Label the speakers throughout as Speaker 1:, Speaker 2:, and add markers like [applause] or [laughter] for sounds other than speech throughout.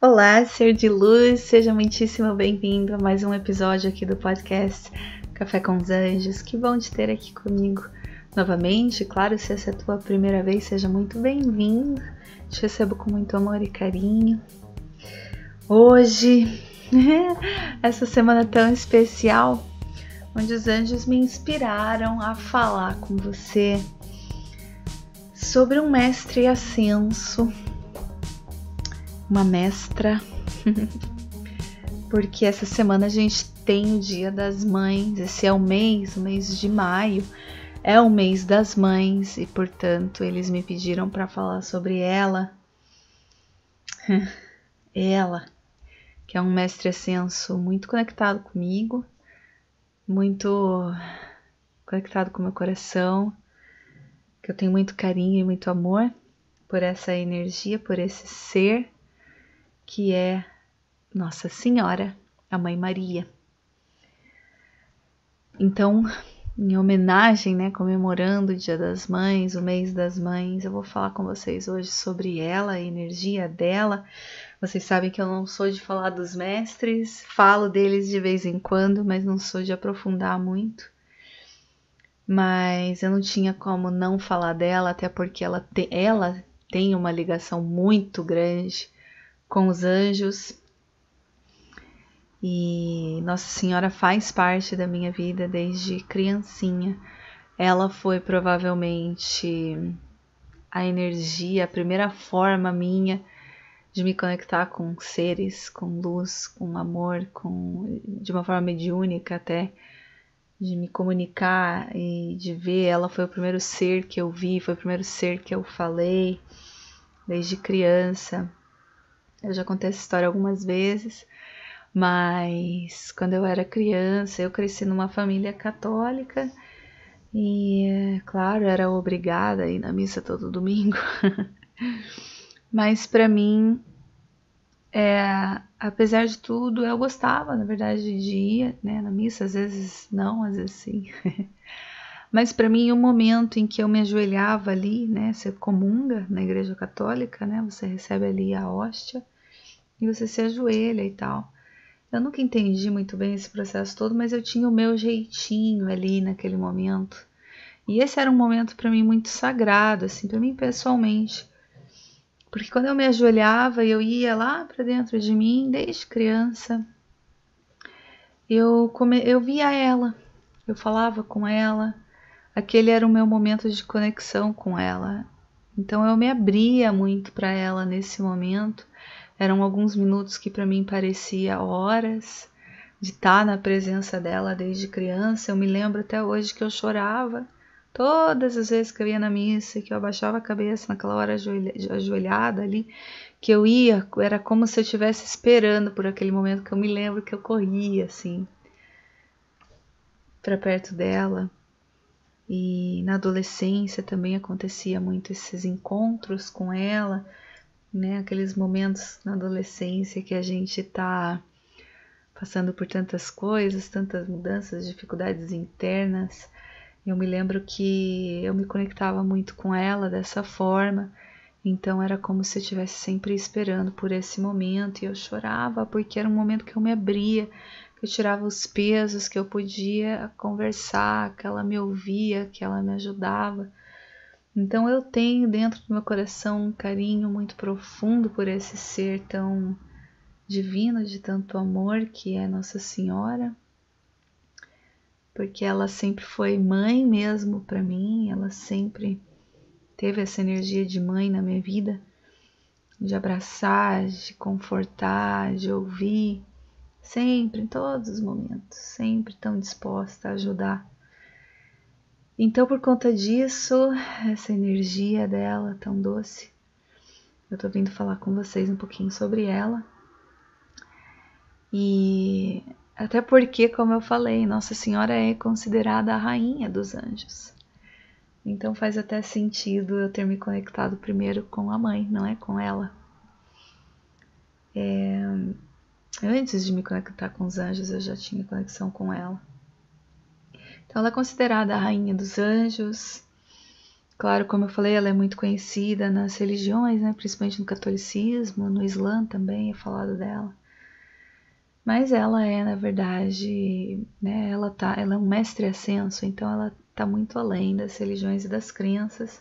Speaker 1: Olá, ser de luz, seja muitíssimo bem-vindo a mais um episódio aqui do podcast Café com os Anjos. Que bom te ter aqui comigo novamente. Claro, se essa é a tua primeira vez, seja muito bem-vindo. Te recebo com muito amor e carinho. Hoje, [laughs] essa semana tão especial, onde os anjos me inspiraram a falar com você sobre um mestre ascenso uma mestra, porque essa semana a gente tem o Dia das Mães, esse é o mês, o mês de maio, é o mês das mães e, portanto, eles me pediram para falar sobre ela. [laughs] ela, que é um mestre ascenso muito conectado comigo, muito conectado com meu coração, que eu tenho muito carinho e muito amor por essa energia, por esse ser que é Nossa Senhora, a Mãe Maria. Então, em homenagem, né, comemorando o Dia das Mães, o mês das mães, eu vou falar com vocês hoje sobre ela, a energia dela. Vocês sabem que eu não sou de falar dos mestres, falo deles de vez em quando, mas não sou de aprofundar muito. Mas eu não tinha como não falar dela, até porque ela, te, ela tem uma ligação muito grande com os anjos. E Nossa Senhora faz parte da minha vida desde criancinha. Ela foi provavelmente a energia, a primeira forma minha de me conectar com seres, com luz, com amor, com de uma forma mediúnica até de me comunicar e de ver. Ela foi o primeiro ser que eu vi, foi o primeiro ser que eu falei desde criança. Eu já contei essa história algumas vezes, mas quando eu era criança, eu cresci numa família católica e, claro, era obrigada a ir na missa todo domingo. [laughs] mas para mim, é, apesar de tudo, eu gostava, na verdade, de ir né, na missa, às vezes não, às vezes sim. [laughs] Mas para mim, o um momento em que eu me ajoelhava ali, né? Você comunga na igreja católica, né? Você recebe ali a hóstia e você se ajoelha e tal. Eu nunca entendi muito bem esse processo todo, mas eu tinha o meu jeitinho ali naquele momento. E esse era um momento para mim muito sagrado, assim, para mim pessoalmente. Porque quando eu me ajoelhava e eu ia lá para dentro de mim, desde criança, eu, come... eu via ela, eu falava com ela, Aquele era o meu momento de conexão com ela. Então eu me abria muito para ela nesse momento. Eram alguns minutos que para mim parecia horas de estar tá na presença dela desde criança. Eu me lembro até hoje que eu chorava todas as vezes que eu ia na missa, que eu abaixava a cabeça naquela hora ajoelhada ali, que eu ia, era como se eu estivesse esperando por aquele momento que eu me lembro que eu corria assim para perto dela. E na adolescência também acontecia muito esses encontros com ela, né? Aqueles momentos na adolescência que a gente tá passando por tantas coisas, tantas mudanças, dificuldades internas. Eu me lembro que eu me conectava muito com ela dessa forma, então era como se eu estivesse sempre esperando por esse momento e eu chorava porque era um momento que eu me abria, eu tirava os pesos, que eu podia conversar, que ela me ouvia, que ela me ajudava. Então eu tenho dentro do meu coração um carinho muito profundo por esse ser tão divino, de tanto amor que é Nossa Senhora, porque ela sempre foi mãe mesmo para mim, ela sempre teve essa energia de mãe na minha vida, de abraçar, de confortar, de ouvir, sempre, em todos os momentos, sempre tão disposta a ajudar. Então, por conta disso, essa energia dela tão doce, eu tô vindo falar com vocês um pouquinho sobre ela. E até porque, como eu falei, Nossa Senhora é considerada a rainha dos anjos. Então faz até sentido eu ter me conectado primeiro com a mãe, não é com ela. É, Antes de me conectar com os anjos, eu já tinha conexão com ela. Então, ela é considerada a rainha dos anjos. Claro, como eu falei, ela é muito conhecida nas religiões, né? principalmente no catolicismo, no Islã também é falado dela. Mas ela é, na verdade, né? ela, tá, ela é um mestre ascenso, então ela está muito além das religiões e das crenças.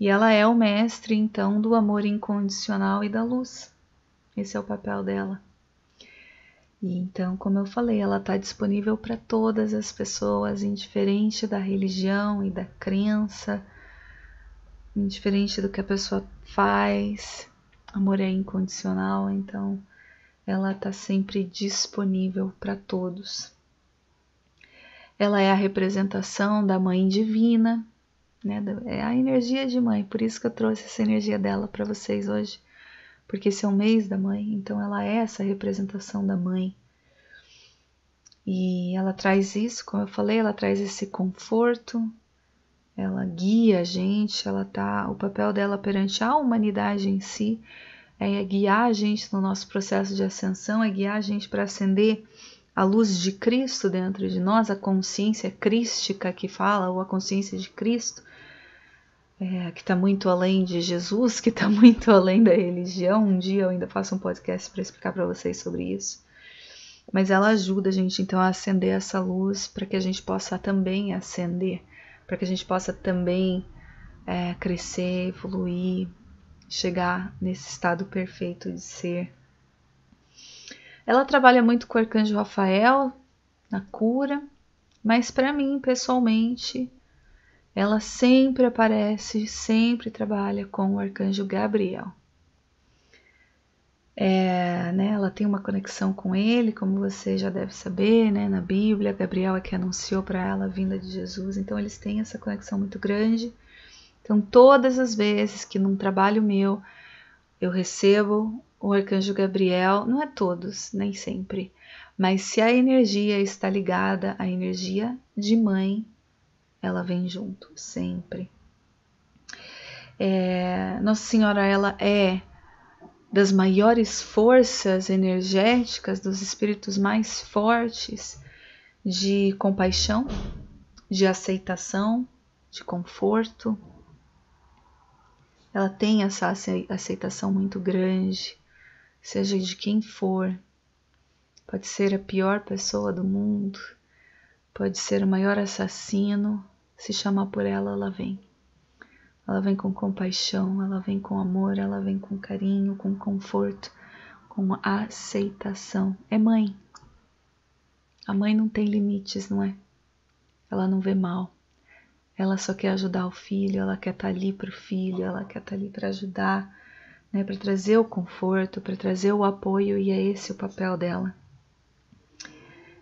Speaker 1: E ela é o mestre, então, do amor incondicional e da luz. Esse é o papel dela. E então, como eu falei, ela está disponível para todas as pessoas, indiferente da religião e da crença, indiferente do que a pessoa faz. Amor é incondicional, então ela está sempre disponível para todos. Ela é a representação da mãe divina, né? É a energia de mãe, por isso que eu trouxe essa energia dela para vocês hoje porque esse é o mês da mãe, então ela é essa representação da mãe. E ela traz isso, como eu falei, ela traz esse conforto, ela guia a gente, ela tá, o papel dela perante a humanidade em si é guiar a gente no nosso processo de ascensão, é guiar a gente para acender a luz de Cristo dentro de nós, a consciência crística que fala, ou a consciência de Cristo, é, que está muito além de Jesus, que está [laughs] muito além da religião. Um dia eu ainda faço um podcast para explicar para vocês sobre isso. Mas ela ajuda a gente então a acender essa luz para que a gente possa também acender, para que a gente possa também é, crescer, evoluir, chegar nesse estado perfeito de ser. Ela trabalha muito com o arcanjo Rafael na cura, mas para mim pessoalmente ela sempre aparece, sempre trabalha com o arcanjo Gabriel. É, né, ela tem uma conexão com ele, como você já deve saber, né, na Bíblia, Gabriel é que anunciou para ela a vinda de Jesus, então eles têm essa conexão muito grande. Então, todas as vezes que num trabalho meu eu recebo o arcanjo Gabriel, não é todos, nem sempre, mas se a energia está ligada à energia de mãe, ela vem junto, sempre. É, Nossa Senhora, ela é das maiores forças energéticas, dos espíritos mais fortes de compaixão, de aceitação, de conforto. Ela tem essa aceitação muito grande, seja de quem for. Pode ser a pior pessoa do mundo, pode ser o maior assassino, se chamar por ela, ela vem. Ela vem com compaixão, ela vem com amor, ela vem com carinho, com conforto, com aceitação. É mãe. A mãe não tem limites, não é? Ela não vê mal. Ela só quer ajudar o filho, ela quer estar tá ali para o filho, ela quer estar tá ali para ajudar, né, para trazer o conforto, para trazer o apoio, e é esse o papel dela.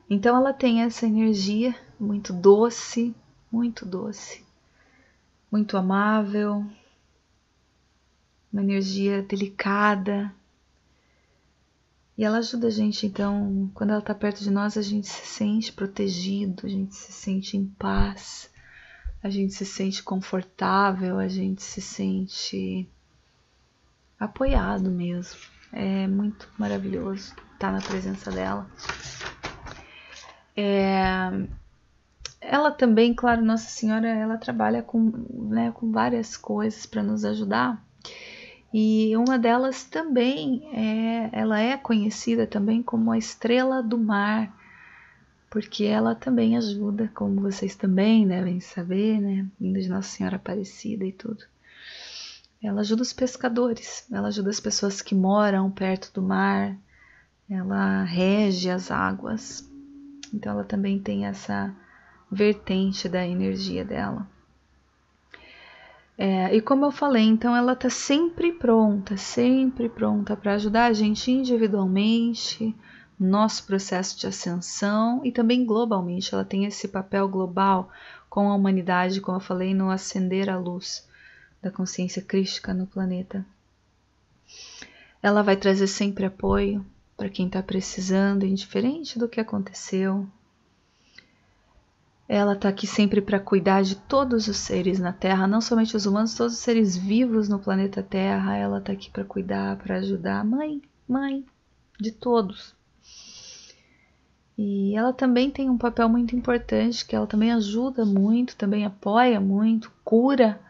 Speaker 1: Então ela tem essa energia muito doce, muito doce, muito amável, uma energia delicada. E ela ajuda a gente, então, quando ela está perto de nós, a gente se sente protegido, a gente se sente em paz, a gente se sente confortável, a gente se sente apoiado mesmo. É muito maravilhoso estar na presença dela. É, ela também, claro, Nossa Senhora, ela trabalha com, né, com várias coisas para nos ajudar. E uma delas também é, ela é conhecida também como a estrela do mar, porque ela também ajuda, como vocês também devem saber, né, vindo de Nossa Senhora Aparecida e tudo. Ela ajuda os pescadores, ela ajuda as pessoas que moram perto do mar, ela rege as águas. Então ela também tem essa vertente da energia dela. É, e como eu falei, então ela está sempre pronta, sempre pronta para ajudar a gente individualmente, nosso processo de ascensão e também globalmente. Ela tem esse papel global com a humanidade, como eu falei, no acender a luz da consciência crística no planeta. Ela vai trazer sempre apoio para quem está precisando, indiferente do que aconteceu, ela está aqui sempre para cuidar de todos os seres na Terra, não somente os humanos, todos os seres vivos no planeta Terra. Ela está aqui para cuidar, para ajudar. Mãe, mãe de todos. E ela também tem um papel muito importante, que ela também ajuda muito, também apoia muito, cura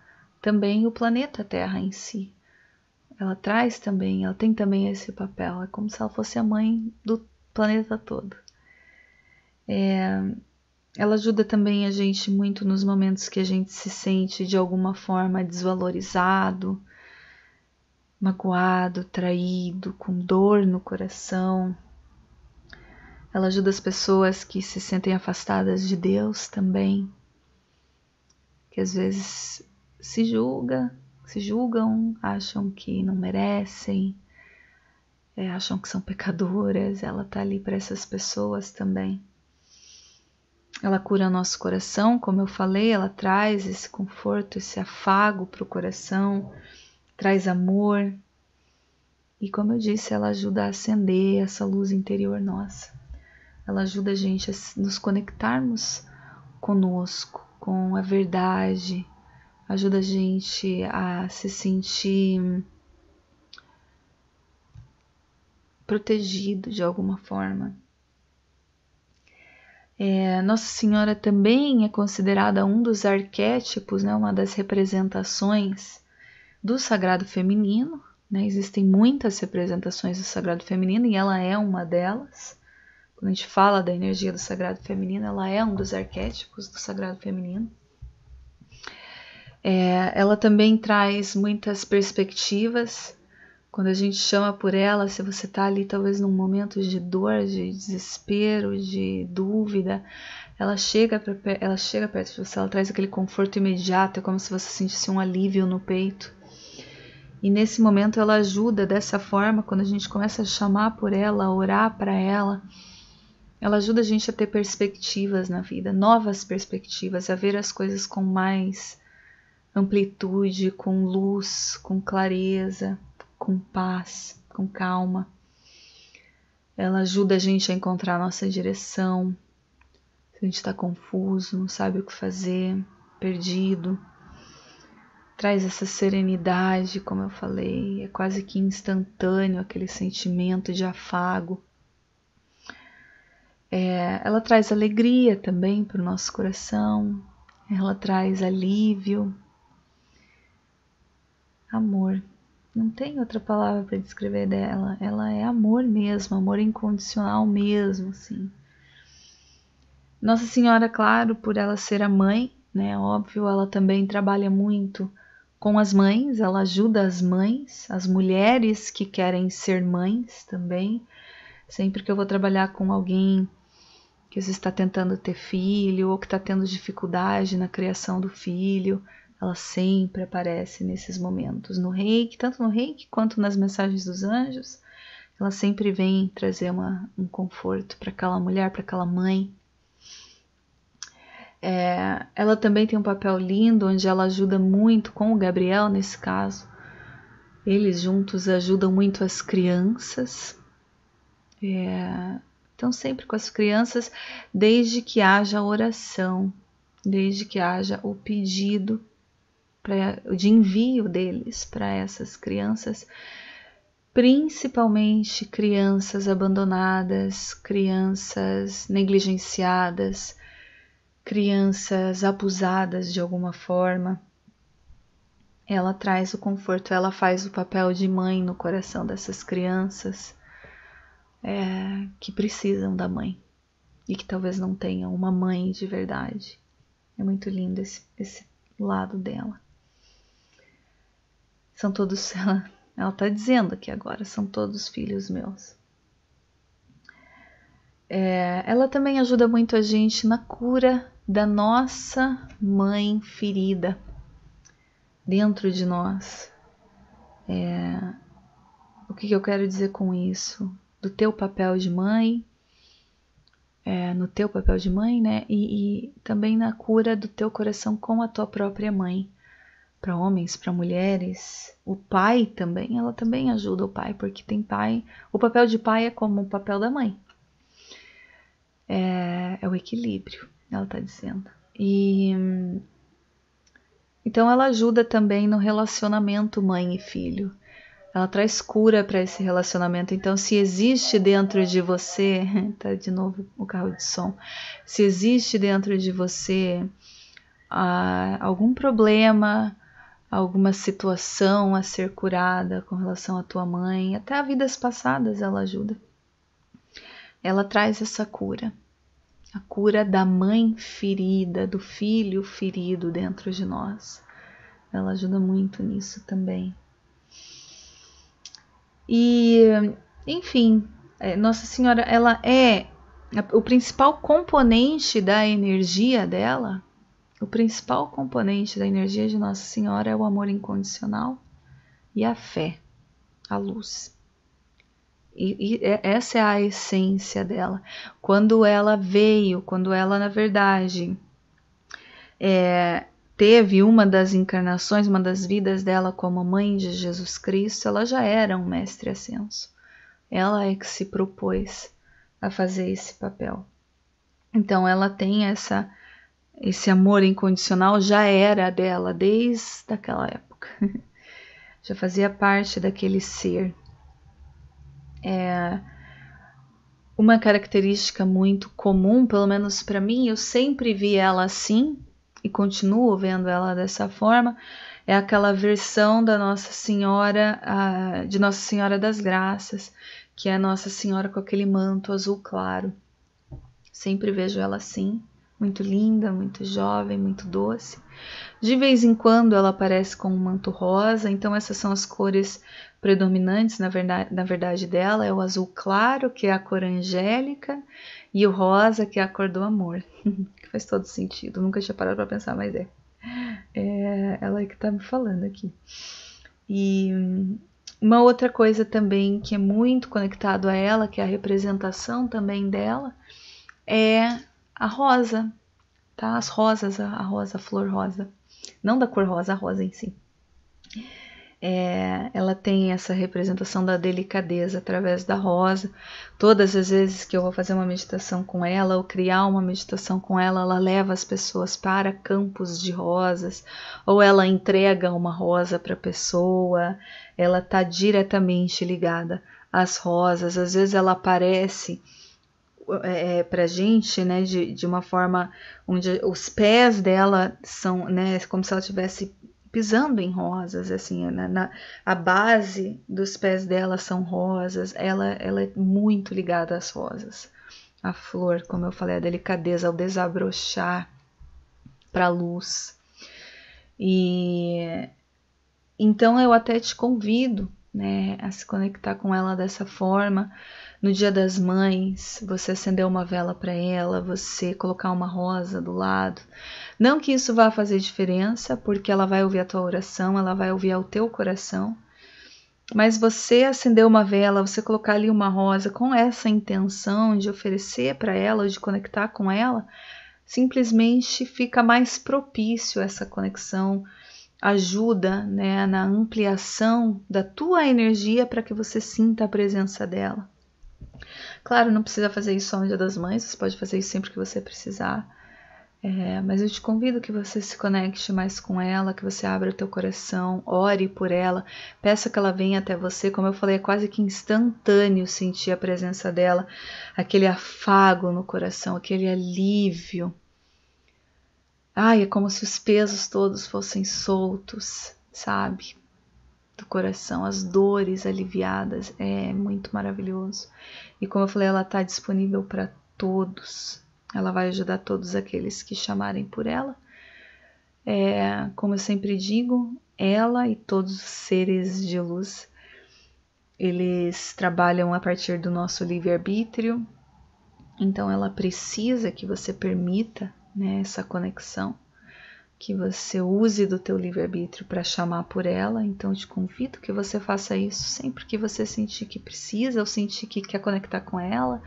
Speaker 1: também o planeta Terra em si. Ela traz também, ela tem também esse papel. É como se ela fosse a mãe do planeta todo. É, ela ajuda também a gente muito nos momentos que a gente se sente de alguma forma desvalorizado, magoado, traído, com dor no coração. Ela ajuda as pessoas que se sentem afastadas de Deus também, que às vezes se julga, se julgam, acham que não merecem, é, acham que são pecadoras. Ela tá ali para essas pessoas também. Ela cura nosso coração, como eu falei, ela traz esse conforto, esse afago para o coração, traz amor. E como eu disse, ela ajuda a acender essa luz interior nossa. Ela ajuda a gente a nos conectarmos conosco, com a verdade, ajuda a gente a se sentir protegido de alguma forma. É, Nossa Senhora também é considerada um dos arquétipos, né, uma das representações do sagrado feminino. Né? Existem muitas representações do sagrado feminino e ela é uma delas. Quando a gente fala da energia do sagrado feminino, ela é um dos arquétipos do sagrado feminino. É, ela também traz muitas perspectivas quando a gente chama por ela, se você está ali talvez num momento de dor, de desespero, de dúvida, ela chega, pra, ela chega perto de você, ela traz aquele conforto imediato, é como se você sentisse um alívio no peito. E nesse momento ela ajuda dessa forma, quando a gente começa a chamar por ela, a orar para ela, ela ajuda a gente a ter perspectivas na vida, novas perspectivas, a ver as coisas com mais amplitude, com luz, com clareza com paz, com calma. Ela ajuda a gente a encontrar a nossa direção. Se a gente está confuso, não sabe o que fazer, perdido. Traz essa serenidade, como eu falei, é quase que instantâneo aquele sentimento de afago. É, ela traz alegria também para o nosso coração, ela traz alívio, amor. Não tem outra palavra para descrever dela. Ela é amor mesmo, amor incondicional mesmo, assim. Nossa Senhora, claro, por ela ser a mãe, né? Óbvio, ela também trabalha muito com as mães, ela ajuda as mães, as mulheres que querem ser mães também. Sempre que eu vou trabalhar com alguém que está tentando ter filho ou que está tendo dificuldade na criação do filho, ela sempre aparece nesses momentos. No reiki, tanto no reiki quanto nas mensagens dos anjos, ela sempre vem trazer uma, um conforto para aquela mulher, para aquela mãe. É, ela também tem um papel lindo, onde ela ajuda muito com o Gabriel, nesse caso. Eles juntos ajudam muito as crianças. É, então, sempre com as crianças, desde que haja oração, desde que haja o pedido pra, de envio deles para essas crianças, principalmente crianças abandonadas, crianças negligenciadas, crianças abusadas de alguma forma. Ela traz o conforto, ela faz o papel de mãe no coração dessas crianças é, que precisam da mãe e que talvez não tenham uma mãe de verdade. É muito lindo esse, esse lado dela. São todos, [laughs] ela, ela tá dizendo aqui agora, são todos filhos meus. É, ela também ajuda muito a gente na cura da nossa mãe ferida dentro de nós. É, o que, que, eu quero dizer com isso? Do teu papel de mãe, é, no teu papel de mãe, né? E, e também na cura do teu coração com a tua própria mãe para homens, para mulheres. O pai também, ela também ajuda o pai, porque tem pai. O papel de pai é como o papel da mãe. É, é o equilíbrio, ela está dizendo. E então ela ajuda também no relacionamento mãe e filho. Ela traz cura para esse relacionamento. Então, se existe dentro de você, [laughs] tá de novo o carro de som. Se existe dentro de você ah, algum problema, alguma situação a ser curada com relação à tua mãe, até a vidas passadas ela ajuda. Ela traz essa cura, a cura da mãe ferida, do filho ferido dentro de nós. Ela ajuda muito nisso também. E, enfim, é, Nossa Senhora, ela é o principal componente da energia dela o principal componente da energia de Nossa Senhora é o amor incondicional e a fé, a luz. E, e, é, essa é a essência dela. Quando ela veio, quando ela, na verdade, é, teve uma das encarnações, uma das vidas dela como mãe de Jesus Cristo, ela já era um mestre ascenso. Ela é que se propôs a fazer esse papel. Então ela tem essa esse amor incondicional já era dela desde aquela época. [laughs] Já fazia parte daquele ser. É uma característica muito comum, pelo menos para mim, eu sempre vi ela assim e continuo vendo ela dessa forma, é aquela versão da Nossa Senhora, de Nossa Senhora das Graças, que é a Nossa Senhora com aquele manto azul claro. Sempre vejo ela assim muito linda, muito jovem, muito doce. De vez em quando ela aparece com um manto rosa, então essas são as cores predominantes, na verdade, na verdade dela é o azul claro, que é a cor angélica, e o rosa, que é a cor do amor. [laughs] Faz todo sentido, nunca tinha parado para pensar, mas é. é ela é que está me falando aqui. E uma outra coisa também que é muito conectado a ela, que é a representação também dela, é a rosa, tá? As rosas, a rosa, a flor rosa. Não da cor rosa, a rosa em si. É, ela tem essa representação da delicadeza através da rosa. Todas as vezes que eu vou fazer uma meditação com ela ou criar uma meditação com ela, ela leva as pessoas para campos de rosas, ou ela entrega uma rosa para a pessoa, ela está diretamente ligada às rosas. Às vezes ela aparece é, é para gente, né, de, de uma forma onde os pés dela são, né, como se ela estivesse pisando em rosas, assim, na, na, a base dos pés dela são rosas, ela, ela é muito ligada às rosas. A flor, como eu falei, a delicadeza, ao desabrochar para a luz. E então eu até te convido, né, a se conectar com ela dessa forma, no Dia das Mães, você acender uma vela para ela, você colocar uma rosa do lado. Não que isso vá fazer diferença, porque ela vai ouvir a tua oração, ela vai ouvir ao teu coração. Mas você acender uma vela, você colocar ali uma rosa com essa intenção de oferecer para ela, de conectar com ela, simplesmente fica mais propício essa conexão, ajuda né, na ampliação da tua energia para que você sinta a presença dela. Claro, não precisa fazer isso só no Dia das Mães, você pode fazer isso sempre que você precisar. É, mas eu te convido que você se conecte mais com ela, que você abra o teu coração, ore por ela, peça que ela venha até você. Como eu falei, é quase que instantâneo sentir a presença dela, aquele afago no coração, aquele alívio. Ai, é como se os pesos todos fossem soltos, sabe? do coração, as dores aliviadas, é muito maravilhoso. E como eu falei, ela está disponível para todos. Ela vai ajudar todos aqueles que chamarem por ela. É, como eu sempre digo, ela e todos os seres de luz, eles trabalham a partir do nosso livre-arbítrio. Então ela precisa que você permita né, essa conexão que você use do teu livre-arbítrio para chamar por ela, então te convido que você faça isso sempre que você sentir que precisa ou sentir que quer conectar com ela.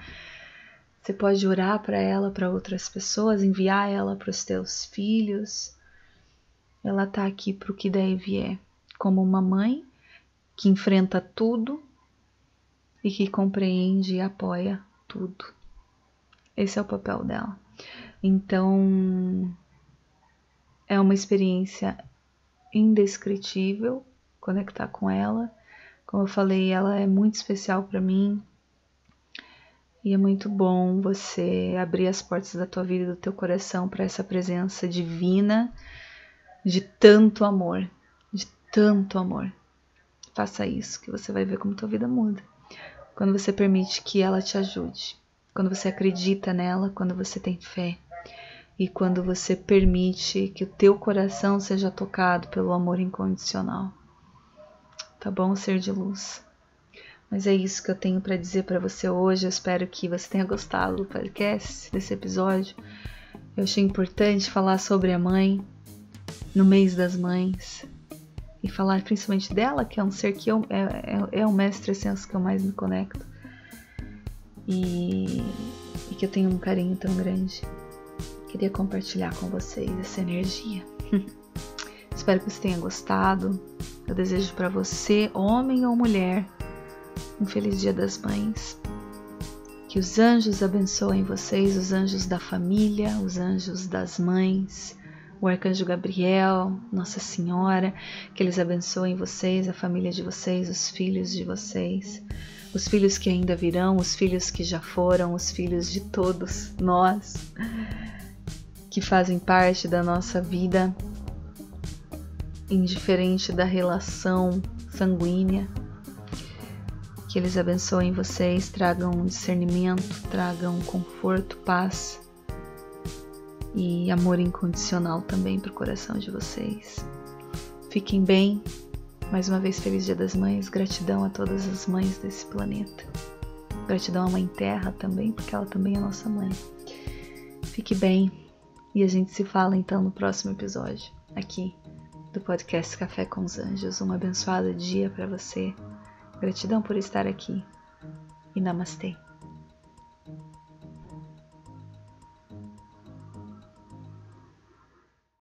Speaker 1: Você pode orar para ela, para outras pessoas, enviar ela para os teus filhos. Ela está aqui para o que der e vier, é, como uma mãe que enfrenta tudo e que compreende e apoia tudo. Esse é o papel dela. Então, é uma experiência indescritível conectar com ela. Como eu falei, ela é muito especial para mim. E é muito bom você abrir as portas da tua vida, do teu coração para essa presença divina de tanto amor, de tanto amor. Faça isso que você vai ver como tua vida muda. Quando você permite que ela te ajude, quando você acredita nela, quando você tem fé e quando você permite que o teu coração seja tocado pelo amor incondicional. Tá bom, ser de luz? Mas é isso que eu tenho para dizer para você hoje. Eu espero que você tenha gostado do podcast, desse episódio. Eu achei importante falar sobre a mãe no mês das mães e falar principalmente dela, que é um ser que eu, é, é, é o mestre senso que eu mais me conecto e, e que eu tenho um carinho tão grande. Queria compartilhar com vocês essa energia. [laughs] Espero que você tenha gostado. Eu desejo para você, homem ou mulher, um feliz Dia das Mães. Que os anjos abençoem vocês, os anjos da família, os anjos das mães, o arcanjo Gabriel, Nossa Senhora, que eles abençoem vocês, a família de vocês, os filhos de vocês, os filhos que ainda virão, os filhos que já foram, os filhos de todos nós que fazem parte da nossa vida, indiferente da relação sanguínea. Que eles abençoem vocês, tragam discernimento, tragam conforto, paz e amor incondicional também para o coração de vocês. Fiquem bem. Mais uma vez, feliz Dia das Mães. Gratidão a todas as mães desse planeta. Gratidão à Mãe Terra também, porque ela também é nossa mãe. Fique bem. E a gente se fala então no próximo episódio, aqui do podcast Café com os Anjos. Um abençoado dia para você. Gratidão por estar aqui. E namastê.